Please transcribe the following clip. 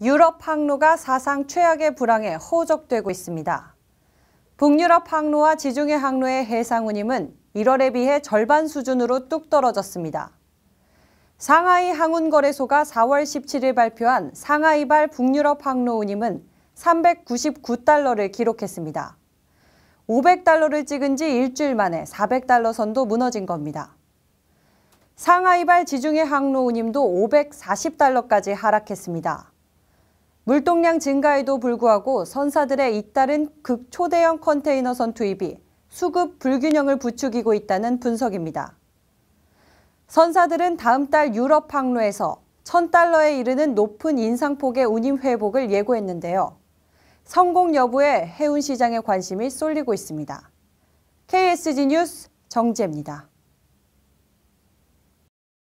유럽 항로가 사상 최악의 불황에 호적되고 있습니다. 북유럽 항로와 지중해 항로의 해상 운임은 1월에 비해 절반 수준으로 뚝 떨어졌습니다. 상하이 항운거래소가 4월 17일 발표한 상하이발 북유럽 항로 운임은 399달러를 기록했습니다. 500달러를 찍은 지 일주일 만에 400달러 선도 무너진 겁니다. 상하이발 지중해 항로 운임도 540달러까지 하락했습니다. 물동량 증가에도 불구하고 선사들의 잇따른 극초대형 컨테이너선 투입이 수급 불균형을 부추기고 있다는 분석입니다. 선사들은 다음 달 유럽 항로에서 1000달러에 이르는 높은 인상폭의 운임 회복을 예고했는데요. 성공 여부에 해운 시장의 관심이 쏠리고 있습니다. KSG 뉴스 정재입니다.